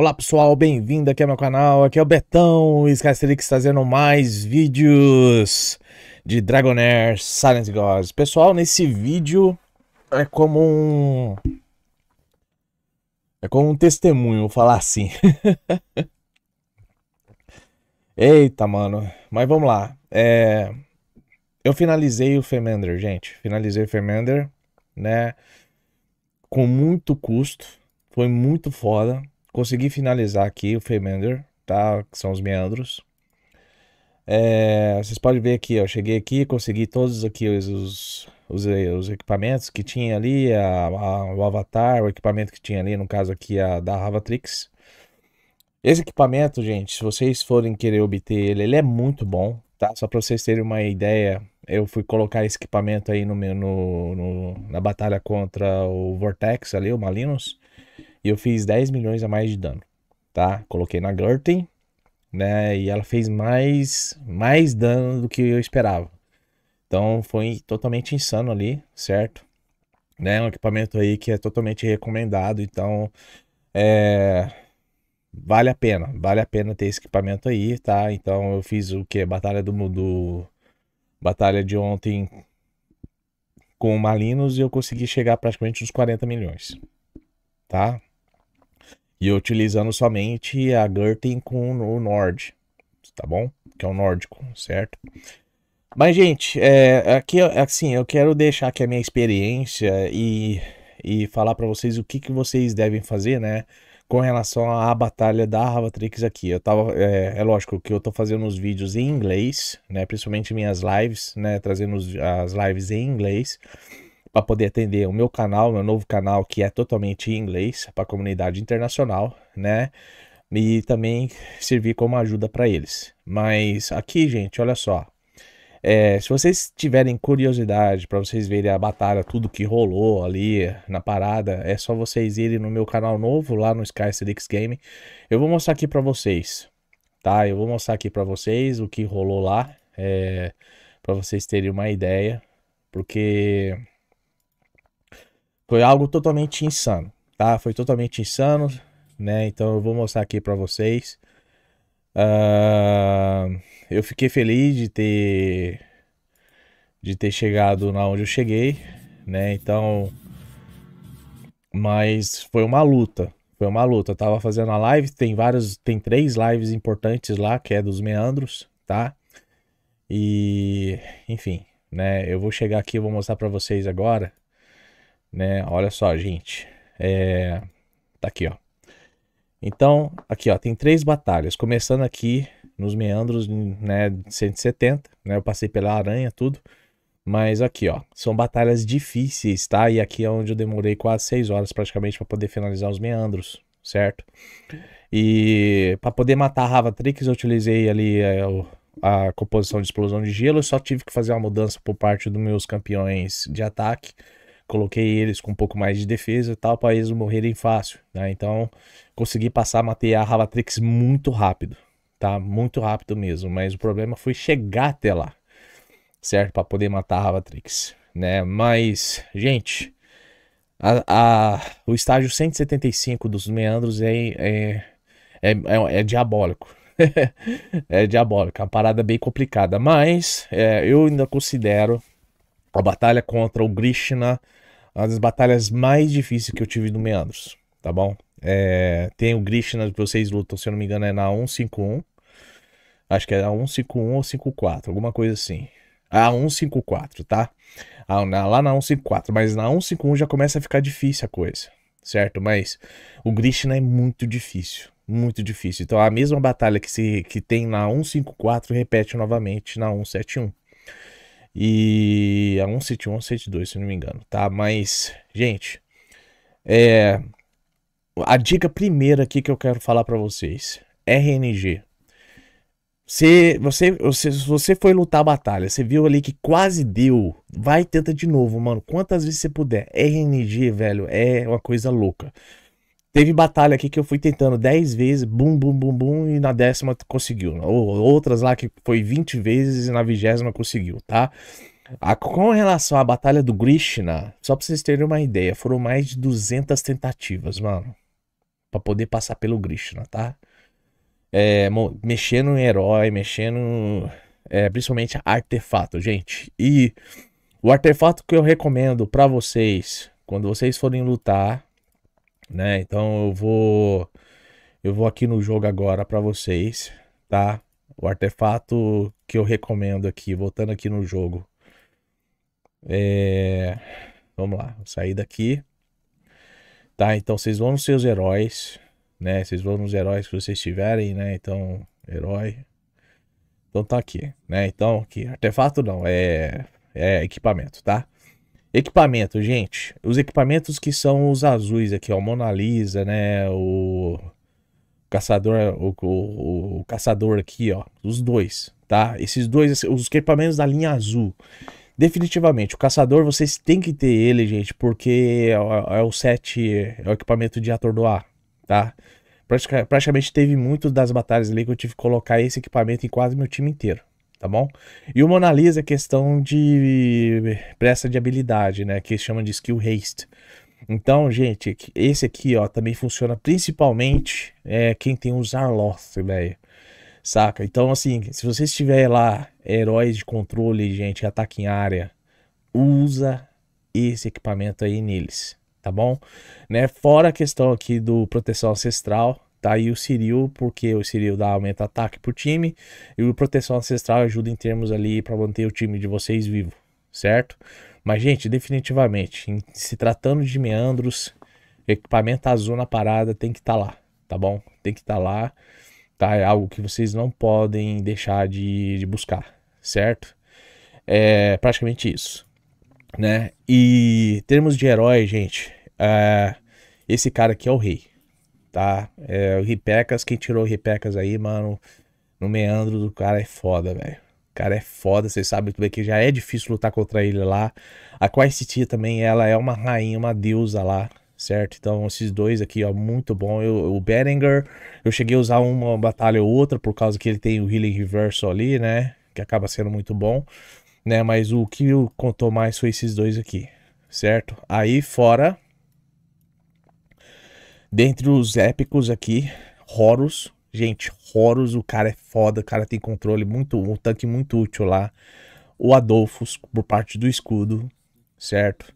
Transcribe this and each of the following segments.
Olá pessoal, bem-vindo aqui ao meu canal, aqui é o Betão Skysterix trazendo mais vídeos de Dragonair Silent Gods. Pessoal, nesse vídeo é como um... É como um testemunho, vou falar assim. Eita, mano. Mas vamos lá. É... Eu finalizei o Femander, gente. Finalizei o Femander, né? Com muito custo. Foi muito foda consegui finalizar aqui o Femander, tá? Que são os meandros. É, vocês podem ver aqui, ó, eu cheguei aqui, consegui todos aqui os, os, os equipamentos que tinha ali, a, a, o avatar, o equipamento que tinha ali, no caso aqui a da Ravatrix. Esse equipamento, gente, se vocês forem querer obter ele, ele é muito bom, tá? Só para vocês terem uma ideia, eu fui colocar esse equipamento aí no, meu, no, no, na batalha contra o Vortex ali, o Malinus e eu fiz 10 milhões a mais de dano, tá? Coloquei na Gurten, né? E ela fez mais, mais dano do que eu esperava. Então foi totalmente insano ali, certo? Né? Um equipamento aí que é totalmente recomendado, então é... vale a pena, vale a pena ter esse equipamento aí, tá? Então eu fiz o que? Batalha do, Batalha de ontem com o Malinos e eu consegui chegar praticamente nos 40 milhões, tá? E utilizando somente a Gurten com o Nord, tá bom? Que é o nórdico, certo? Mas, gente, é, aqui, assim, eu quero deixar aqui a minha experiência e, e falar para vocês o que, que vocês devem fazer, né? Com relação à batalha da Ravatrix aqui. Eu tava, é, é lógico que eu tô fazendo os vídeos em inglês, né? Principalmente minhas lives, né? Trazendo as lives em inglês para poder atender o meu canal, meu novo canal que é totalmente em inglês para a comunidade internacional, né? E também servir como ajuda para eles. Mas aqui, gente, olha só. É, se vocês tiverem curiosidade para vocês verem a batalha, tudo que rolou ali na parada, é só vocês irem no meu canal novo lá no Sky Selix Game. Eu vou mostrar aqui para vocês, tá? Eu vou mostrar aqui para vocês o que rolou lá, é, para vocês terem uma ideia, porque foi algo totalmente insano, tá? Foi totalmente insano, né? Então eu vou mostrar aqui para vocês. Uh, eu fiquei feliz de ter de ter chegado na onde eu cheguei, né? Então, mas foi uma luta, foi uma luta. Eu tava fazendo a live, tem vários, tem três lives importantes lá, que é dos meandros, tá? E, enfim, né? Eu vou chegar aqui, vou mostrar para vocês agora né? Olha só, gente. É... Tá aqui, ó. Então, aqui, ó, tem três batalhas. Começando aqui nos meandros, né, 170, né? Eu passei pela aranha, tudo. Mas aqui, ó, são batalhas difíceis, tá? E aqui é onde eu demorei quase seis horas praticamente para poder finalizar os meandros, certo? E para poder matar a Ravatrix, eu utilizei ali é, o, a composição de explosão de gelo, eu só tive que fazer uma mudança por parte dos meus campeões de ataque coloquei eles com um pouco mais de defesa e tal, para eles morrerem fácil, né? Então, consegui passar, matei a Ravatrix muito rápido, tá? Muito rápido mesmo, mas o problema foi chegar até lá, certo? Para poder matar a Ravatrix, né? Mas, gente, a, a, o estágio 175 dos meandros é, é, é, é, é diabólico. é diabólico, é uma parada bem complicada, mas é, eu ainda considero a batalha contra o Grishna uma das batalhas mais difíceis que eu tive no Meandros, tá bom? É, tem o Grishna, né, vocês lutam, se eu não me engano, é na 151. Acho que é a 151 ou 54, alguma coisa assim. A ah, 154, tá? A, ah, na, lá na 154, mas na 151 já começa a ficar difícil a coisa, certo? Mas o Grishna né, é muito difícil, muito difícil. Então a mesma batalha que, se, que tem na 154 repete novamente na 171. E a 171, 172, se não me engano, tá? Mas, gente, é... a dica primeira aqui que eu quero falar para vocês, RNG. Se você, você, se você foi lutar a batalha, você viu ali que quase deu, vai tenta de novo, mano, quantas vezes você puder. RNG, velho, é uma coisa louca. Teve batalha aqui que eu fui tentando 10 vezes, bum, bum, bum, bum, e na décima conseguiu. Ou outras lá que foi 20 vezes e na vigésima conseguiu, tá? A, com relação à batalha do Grishna, só pra vocês terem uma ideia, foram mais de 200 tentativas, mano. Pra poder passar pelo Grishna, tá? É, mexendo em herói, mexendo é, principalmente artefato, gente. E o artefato que eu recomendo para vocês, quando vocês forem lutar, né? Então eu vou eu vou aqui no jogo agora para vocês, tá? O artefato que eu recomendo aqui, voltando aqui no jogo. É... Vamos lá, vou sair daqui. Tá, então vocês vão nos seus heróis, né? Vocês vão nos heróis que vocês tiverem, né? Então, herói. Então tá aqui, né? Então, aqui, artefato não, é, é equipamento, tá? Equipamento, gente. Os equipamentos que são os azuis aqui, ó. O Mona Lisa, né? O caçador, o, o, o caçador aqui, ó. Os dois, tá? Esses dois, os equipamentos da linha azul. Definitivamente, o caçador vocês têm que ter ele, gente, porque é, é, é o set, é o equipamento de atordoar, tá? praticamente teve muitas das batalhas ali que eu tive que colocar esse equipamento em quase meu time inteiro tá bom? E o Mona Lisa é questão de pressa de habilidade, né? Que chama de skill haste. Então, gente, esse aqui, ó, também funciona principalmente é, quem tem os Arloth, velho. Saca? Então, assim, se você estiver lá, heróis de controle, gente, ataque em área, usa esse equipamento aí neles, tá bom? Né? Fora a questão aqui do proteção ancestral, Tá aí o Ciril, porque o Ciril dá aumenta ataque pro time e o proteção ancestral ajuda em termos ali para manter o time de vocês vivo, certo? Mas gente, definitivamente, em, se tratando de meandros, equipamento azul na parada tem que estar tá lá, tá bom? Tem que estar tá lá, tá? É algo que vocês não podem deixar de, de buscar, certo? É praticamente isso, né? E termos de herói, gente, é, esse cara aqui é o rei tá? É, Ripecas, quem tirou o Ripecas aí, mano, no meandro do cara é foda, velho. O cara é foda, vocês sabem muito bem que já é difícil lutar contra ele lá. A Quaisiti também, ela é uma rainha, uma deusa lá, certo? Então, esses dois aqui, ó, muito bom. Eu, o Berenger, eu cheguei a usar uma batalha ou outra por causa que ele tem o Healing Reverso ali, né? Que acaba sendo muito bom, né? Mas o que contou mais foi esses dois aqui, certo? Aí fora Dentre os épicos aqui, Horus. Gente, Horus, o cara é foda, o cara tem controle muito, um tanque muito útil lá. O Adolfos, por parte do escudo, certo?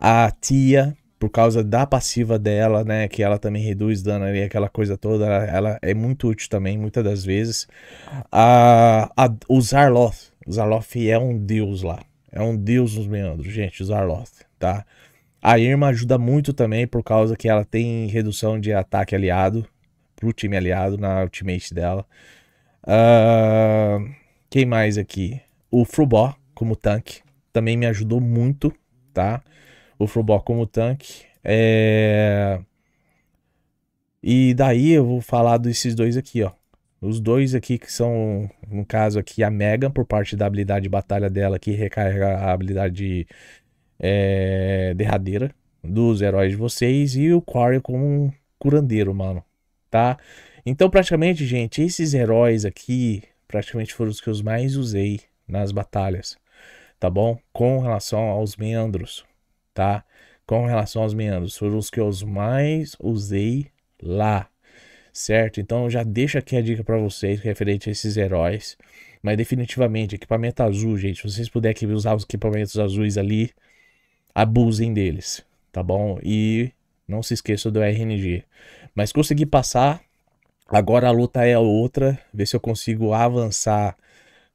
A Tia, por causa da passiva dela, né? Que ela também reduz dano ali, aquela coisa toda. Ela, ela é muito útil também, muitas das vezes. A, a, o Zarloth. O Zarloth é um deus lá. É um deus nos meandros, gente, o Zarloth, tá? A Irma ajuda muito também por causa que ela tem redução de ataque aliado pro time aliado na ultimate dela. Uh, quem mais aqui? O Frubó como tanque também me ajudou muito, tá? O Frubó como tanque. É... E daí eu vou falar desses dois aqui, ó. Os dois aqui que são, no caso aqui, a Megan por parte da habilidade de batalha dela, que recarrega a habilidade de é, derradeira dos heróis de vocês e o Quarry como um curandeiro, mano, tá? Então, praticamente, gente, esses heróis aqui praticamente foram os que eu mais usei nas batalhas, tá bom? Com relação aos meandros, tá? Com relação aos meandros, foram os que eu mais usei lá, certo? Então, já deixa aqui a dica para vocês referente a esses heróis. Mas definitivamente, equipamento azul, gente. Se vocês puderem usar os equipamentos azuis ali, abusem deles, tá bom? E não se esqueça do RNG. Mas consegui passar, agora a luta é outra, ver se eu consigo avançar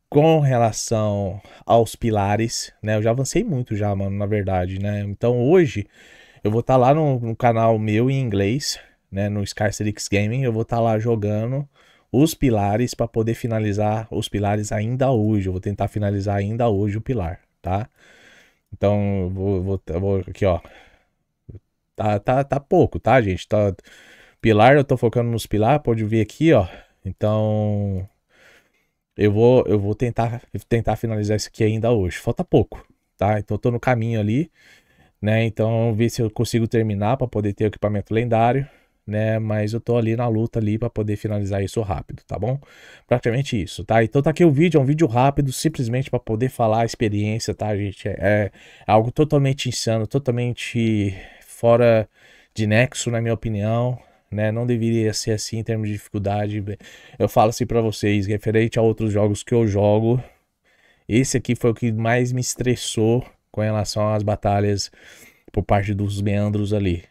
com relação aos pilares, né? Eu já avancei muito já, mano, na verdade, né? Então hoje eu vou estar tá lá no, no, canal meu em inglês, né, no Scarcerix Gaming, eu vou estar tá lá jogando os pilares para poder finalizar os pilares ainda hoje. Eu vou tentar finalizar ainda hoje o pilar, tá? Então, vou, vou, vou aqui, ó. Tá, tá, tá pouco, tá, gente? Tá, pilar, eu tô focando nos pilar, pode ver aqui, ó. Então, eu vou, eu vou tentar, tentar finalizar isso aqui ainda hoje. Falta pouco, tá? Então, eu tô no caminho ali, né? Então, ver se eu consigo terminar para poder ter o equipamento lendário né? Mas eu tô ali na luta ali para poder finalizar isso rápido, tá bom? Praticamente isso, tá? Então tá aqui o vídeo, é um vídeo rápido, simplesmente para poder falar a experiência, tá, gente? É, é algo totalmente insano, totalmente fora de nexo, na minha opinião, né? Não deveria ser assim em termos de dificuldade. Eu falo assim para vocês, referente a outros jogos que eu jogo, esse aqui foi o que mais me estressou com relação às batalhas por parte dos meandros ali,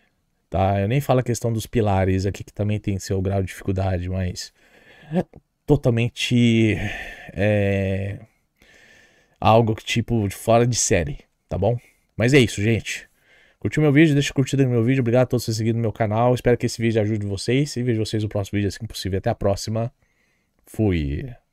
tá? Eu nem falo a questão dos pilares aqui, que também tem seu grau de dificuldade, mas é totalmente é, algo que, tipo, fora de série, tá bom? Mas é isso, gente. Curtiu meu vídeo? Deixa curtida no meu vídeo. Obrigado a todos por seguir no meu canal. Espero que esse vídeo ajude vocês. E vejo vocês no próximo vídeo, assim que possível. Até a próxima. Fui.